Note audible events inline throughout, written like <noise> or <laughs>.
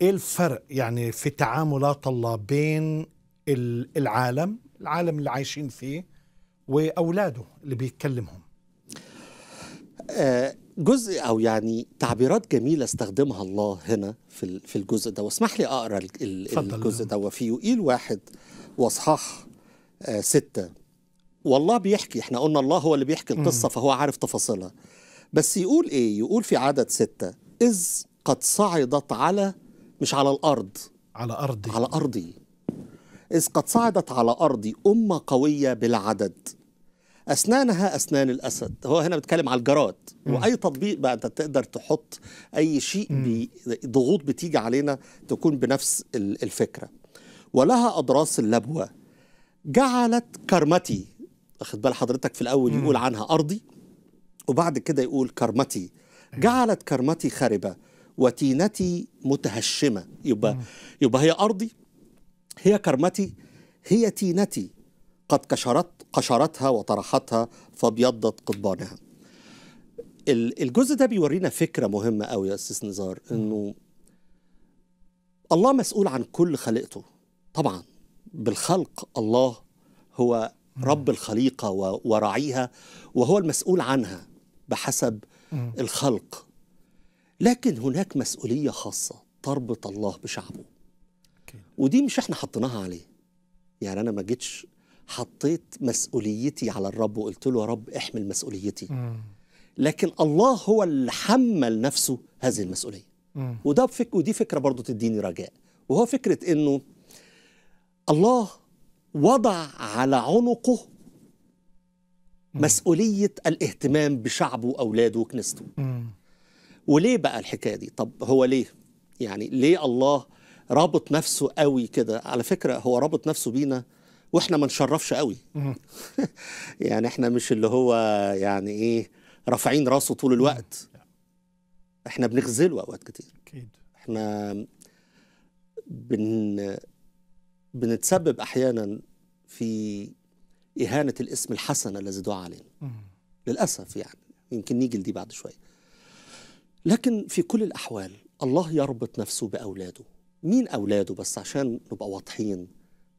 ايه الفرق يعني في تعاملات الله بين العالم العالم اللي عايشين فيه واولاده اللي بيتكلمهم آه، جزء او يعني تعبيرات جميله استخدمها الله هنا في في الجزء ده واسمح لي اقرا الجزء ده وفي يوئيل واحد واصحاح آه، ستة والله بيحكي احنا قلنا الله هو اللي بيحكي القصه فهو عارف تفاصيلها بس يقول ايه يقول في عدد ستة اذ قد صعدت على مش على الأرض على أرضي على أرضي إذ قد صعدت على أرضي أمة قوية بالعدد أسنانها أسنان الأسد هو هنا بتكلم على الجراد م. وأي تطبيق بقى أنت تقدر تحط أي شيء ضغوط بتيجي علينا تكون بنفس الفكرة ولها أضراس اللبوة جعلت كرمتي أخد بال حضرتك في الأول يقول عنها أرضي وبعد كده يقول كرمتي أيوه. جعلت كرمتي خربة وتينتي متهشمة يبقى, يبقى هي أرضي هي كرمتي هي تينتي قد كشرت قشرتها وطرحتها فابيضت قضبانها الجزء ده بيورينا فكرة مهمة قوي يا أستاذ نزار إنه الله مسؤول عن كل خليقته طبعا بالخلق الله هو رب الخليقة وراعيها وهو المسؤول عنها بحسب الخلق لكن هناك مسؤولية خاصة تربط الله بشعبه ودي مش احنا حطيناها عليه يعني أنا ما جيتش حطيت مسؤوليتي على الرب وقلت له يا رب احمل مسؤوليتي لكن الله هو اللي حمل نفسه هذه المسؤولية وده فك ودي فكرة برضو تديني رجاء وهو فكرة انه الله وضع على عنقه مسؤولية الاهتمام بشعبه وأولاده وكنيسته وليه بقى الحكايه دي طب هو ليه يعني ليه الله رابط نفسه قوي كده على فكره هو رابط نفسه بينا واحنا ما نشرفش قوي <laughs> يعني احنا مش اللي هو يعني ايه رافعين راسه طول الوقت احنا بنغزله اوقات كتير اكيد احنا بن بنتسبب احيانا في اهانه الاسم الحسن الذي دعا علينا للاسف يعني يمكن نيجي لدي بعد شويه لكن في كل الأحوال الله يربط نفسه بأولاده مين أولاده بس عشان نبقى واضحين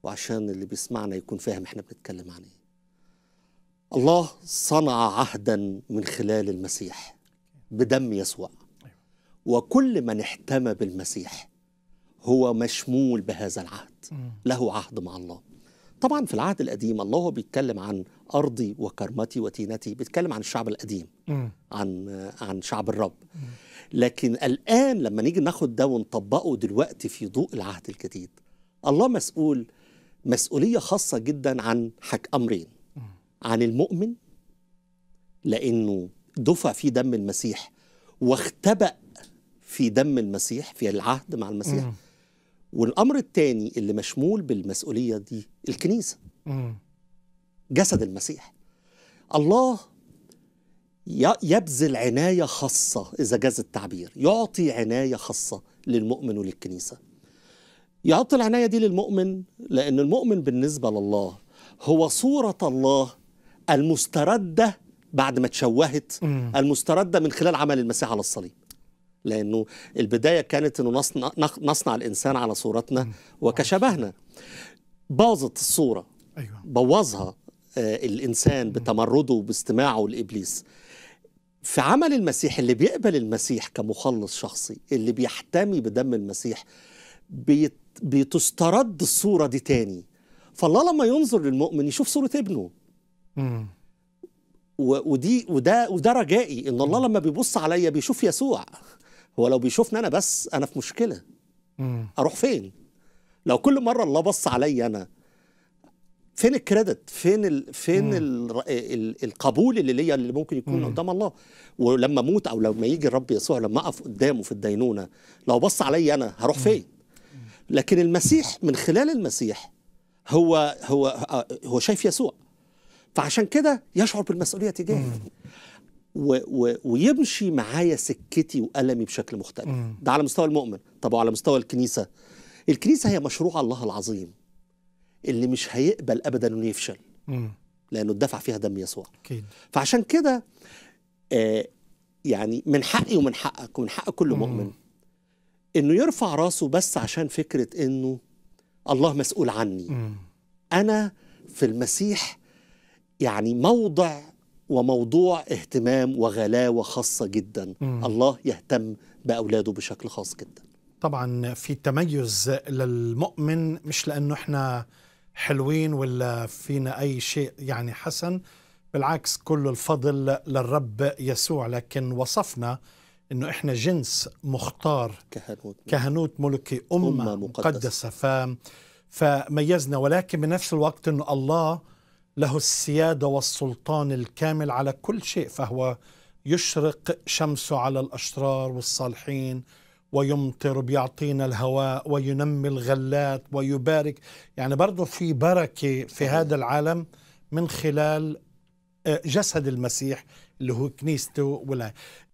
وعشان اللي بيسمعنا يكون فاهم احنا بنتكلم عن ايه الله صنع عهدا من خلال المسيح بدم يسوع وكل من احتمى بالمسيح هو مشمول بهذا العهد له عهد مع الله طبعا في العهد القديم الله بيتكلم عن أرضي وكرمتي وتينتي بيتكلم عن الشعب القديم عن عن شعب الرب لكن الآن لما نيجي ناخد ده ونطبقه دلوقتي في ضوء العهد الجديد الله مسؤول مسؤولية خاصة جدا عن حك أمرين عن المؤمن لأنه دفع في دم المسيح واختبأ في دم المسيح في العهد مع المسيح مم. والامر الثاني اللي مشمول بالمسؤوليه دي الكنيسه جسد المسيح الله يبذل عنايه خاصه اذا جاز التعبير يعطي عنايه خاصه للمؤمن وللكنيسه يعطي العنايه دي للمؤمن لان المؤمن بالنسبه لله هو صوره الله المسترده بعد ما تشوهت المسترده من خلال عمل المسيح على الصليب لأنه البداية كانت أنه نصنع, نصنع الإنسان على صورتنا وكشبهنا باظت الصورة أيوة. بوظها آه، الإنسان بتمرده وباستماعه لإبليس في عمل المسيح اللي بيقبل المسيح كمخلص شخصي اللي بيحتمي بدم المسيح بتسترد الصورة دي تاني فالله لما ينظر للمؤمن يشوف صورة ابنه ودي وده وده رجائي ان الله لما بيبص عليا بيشوف يسوع هو لو بيشوفني انا بس انا في مشكله مم. اروح فين لو كل مره الله بص عليا انا فين الكريدت فين الـ فين الـ الـ القبول اللي ليا اللي ممكن يكون قدام الله ولما اموت او لما يجي الرب يسوع لما اقف قدامه في الدينونه لو بص عليا انا هروح فين لكن المسيح من خلال المسيح هو هو آه، هو شايف يسوع فعشان كده يشعر بالمسؤوليه تجاهي و و ويمشي معايا سكتي وألمي بشكل مختلف ده على مستوى المؤمن طب وعلى مستوى الكنيسة الكنيسة هي مشروع الله العظيم اللي مش هيقبل أبدا أنه يفشل لأنه اتدفع فيها دم يسوع أكيد. فعشان كده آه يعني من حقي ومن حقك ومن حق كل مؤمن انه يرفع راسه بس عشان فكره انه الله مسؤول عني انا في المسيح يعني موضع وموضوع اهتمام وغلاوة خاصة جدا مم. الله يهتم بأولاده بشكل خاص جدا طبعا في تميز للمؤمن مش لأنه احنا حلوين ولا فينا أي شيء يعني حسن بالعكس كل الفضل للرب يسوع لكن وصفنا انه احنا جنس مختار كهنوت كهنوت ملكي امه, أمة مقدسه, مقدسة ف فميزنا ولكن بنفس الوقت انه الله له السياده والسلطان الكامل على كل شيء فهو يشرق شمسه على الاشرار والصالحين ويمطر بيعطينا الهواء وينمي الغلات ويبارك يعني برضه في بركه في هذا العالم من خلال آه، جسد المسيح اللي هو كنيسته ولا